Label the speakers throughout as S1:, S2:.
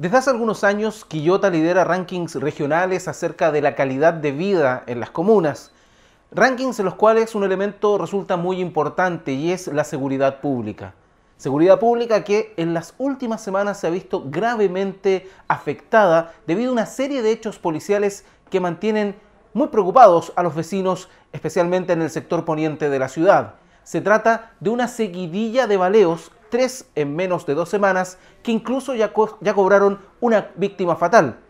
S1: Desde hace algunos años, Quillota lidera rankings regionales acerca de la calidad de vida en las comunas, rankings en los cuales un elemento resulta muy importante y es la seguridad pública. Seguridad pública que en las últimas semanas se ha visto gravemente afectada debido a una serie de hechos policiales que mantienen muy preocupados a los vecinos, especialmente en el sector poniente de la ciudad se trata de una seguidilla de baleos, tres en menos de dos semanas, que incluso ya, cobraron una víctima fatal.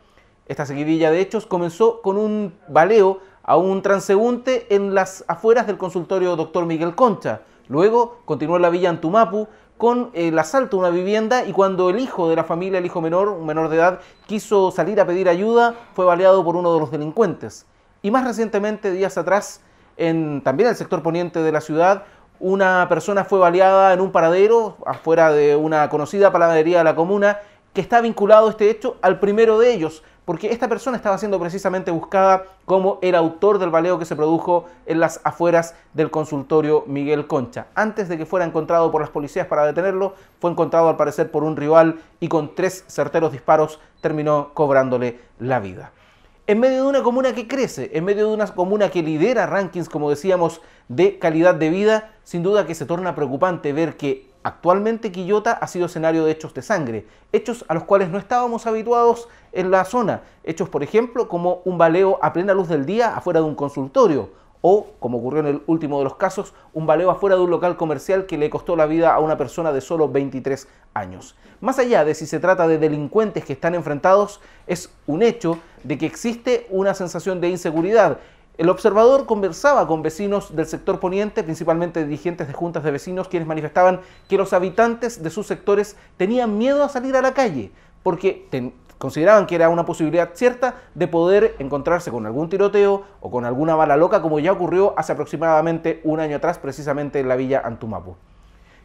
S1: Esta seguidilla de hechos comenzó con un baleo a un transeúnte en las afueras del consultorio Dr. Miguel Concha. Luego continuó en la villa Antumapu con el asalto a una vivienda y cuando el hijo de la familia, el hijo menor, un menor de edad, quiso salir a pedir ayuda, fue baleado por uno de los delincuentes. Y más recientemente, días atrás, en, también en el sector poniente de la ciudad, una persona fue baleada en un paradero afuera de una conocida panadería de la comuna que está vinculado este hecho al primero de ellos, porque esta persona estaba siendo precisamente buscada como el autor del baleo que se produjo en las afueras del consultorio Miguel Concha. Antes de que fuera encontrado por las policías para detenerlo, fue encontrado al parecer por un rival y con tres certeros disparos terminó cobrándole la vida en medio de una comuna que crece, en medio de una comuna que lidera rankings, como decíamos, de calidad de vida, sin duda que se torna preocupante ver que actualmente Quillota ha sido escenario de hechos de sangre, hechos a los cuales no estábamos habituados en la zona, hechos por ejemplo como un baleo a plena luz del día afuera de un consultorio, o, como ocurrió en el último de los casos, un baleo afuera de un local comercial que le costó la vida a una persona de solo 23 años. Más allá de si se trata de delincuentes que están enfrentados, es un hecho de que existe una sensación de inseguridad el observador conversaba con vecinos del sector poniente, principalmente dirigentes de juntas de vecinos, quienes manifestaban que los habitantes de sus sectores tenían miedo a salir a la calle, porque consideraban que era una posibilidad cierta de poder encontrarse con algún tiroteo o con alguna bala loca, como ya ocurrió hace aproximadamente un año atrás, precisamente en la villa Antumapu.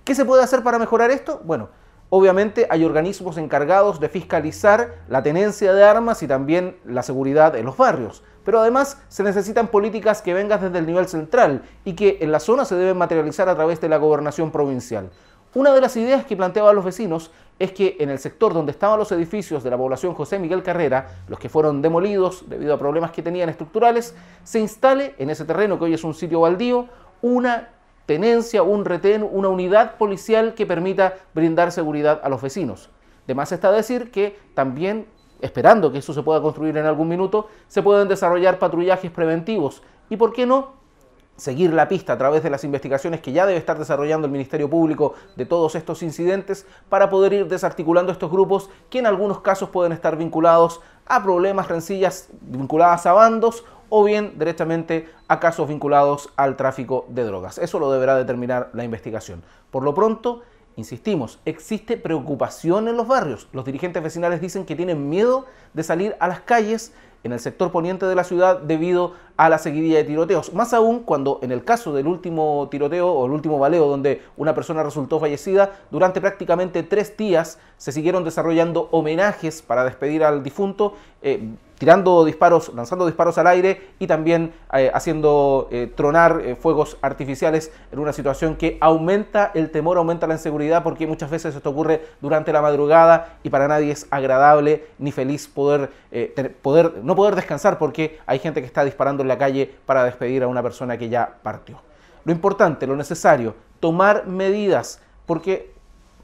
S1: ¿Qué se puede hacer para mejorar esto? Bueno, Obviamente hay organismos encargados de fiscalizar la tenencia de armas y también la seguridad en los barrios. Pero además se necesitan políticas que vengan desde el nivel central y que en la zona se deben materializar a través de la gobernación provincial. Una de las ideas que planteaban los vecinos es que en el sector donde estaban los edificios de la población José Miguel Carrera, los que fueron demolidos debido a problemas que tenían estructurales, se instale en ese terreno que hoy es un sitio baldío una tenencia, un retén, una unidad policial que permita brindar seguridad a los vecinos. Además más está decir que también, esperando que eso se pueda construir en algún minuto, se pueden desarrollar patrullajes preventivos y, ¿por qué no?, seguir la pista a través de las investigaciones que ya debe estar desarrollando el Ministerio Público de todos estos incidentes para poder ir desarticulando estos grupos que en algunos casos pueden estar vinculados a problemas, rencillas vinculadas a bandos o bien directamente a casos vinculados al tráfico de drogas. Eso lo deberá determinar la investigación. Por lo pronto, insistimos, existe preocupación en los barrios. Los dirigentes vecinales dicen que tienen miedo de salir a las calles en el sector poniente de la ciudad debido a la seguidilla de tiroteos. Más aún cuando en el caso del último tiroteo o el último baleo donde una persona resultó fallecida, durante prácticamente tres días se siguieron desarrollando homenajes para despedir al difunto. Eh, tirando disparos, lanzando disparos al aire y también eh, haciendo eh, tronar eh, fuegos artificiales en una situación que aumenta el temor, aumenta la inseguridad, porque muchas veces esto ocurre durante la madrugada y para nadie es agradable ni feliz poder, poder no poder descansar porque hay gente que está disparando en la calle para despedir a una persona que ya partió. Lo importante, lo necesario, tomar medidas, porque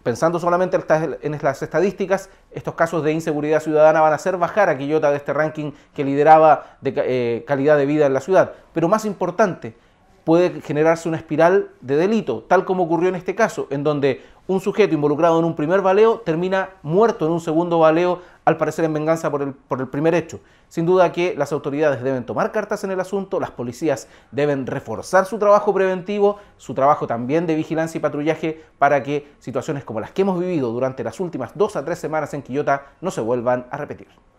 S1: Pensando solamente en las estadísticas, estos casos de inseguridad ciudadana van a hacer bajar a Quillota de este ranking que lideraba de eh, calidad de vida en la ciudad. Pero más importante, puede generarse una espiral de delito, tal como ocurrió en este caso, en donde un sujeto involucrado en un primer baleo termina muerto en un segundo baleo, al parecer en venganza por el, primer hecho. Sin duda que las autoridades deben tomar cartas en el asunto, las policías deben reforzar su trabajo preventivo, su trabajo también de vigilancia y patrullaje para que situaciones como las que hemos vivido durante las últimas dos a tres semanas en Quillota no se vuelvan a repetir.